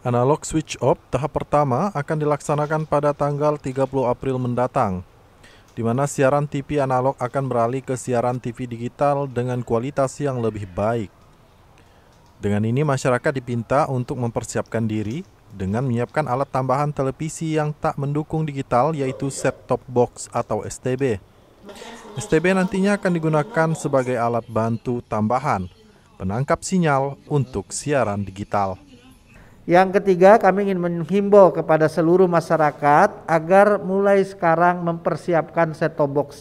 Analog switch off tahap pertama akan dilaksanakan pada tanggal 30 April mendatang, di mana siaran TV analog akan beralih ke siaran TV digital dengan kualitas yang lebih baik. Dengan ini masyarakat dipinta untuk mempersiapkan diri dengan menyiapkan alat tambahan televisi yang tak mendukung digital yaitu set-top box atau STB. STB nantinya akan digunakan sebagai alat bantu tambahan penangkap sinyal untuk siaran digital. Yang ketiga, kami ingin menghimbau kepada seluruh masyarakat agar mulai sekarang mempersiapkan set-top box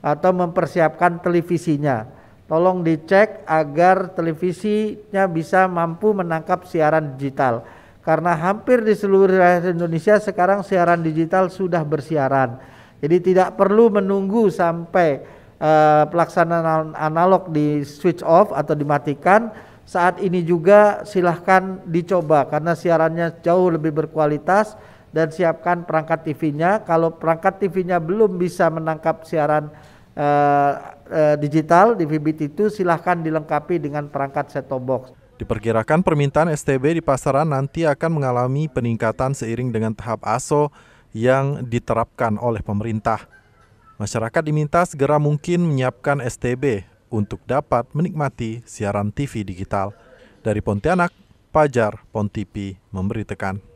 atau mempersiapkan televisinya. Tolong dicek agar televisinya bisa mampu menangkap siaran digital. Karena hampir di seluruh rakyat Indonesia sekarang siaran digital sudah bersiaran. Jadi tidak perlu menunggu sampai uh, pelaksanaan analog di switch off atau dimatikan saat ini juga silahkan dicoba karena siarannya jauh lebih berkualitas dan siapkan perangkat TV-nya. Kalau perangkat TV-nya belum bisa menangkap siaran uh, uh, digital di VBT itu silahkan dilengkapi dengan perangkat set-top box. Diperkirakan permintaan STB di pasaran nanti akan mengalami peningkatan seiring dengan tahap ASO yang diterapkan oleh pemerintah. Masyarakat diminta segera mungkin menyiapkan STB untuk dapat menikmati siaran TV digital. Dari Pontianak, Pajar Pontipi memberitakan.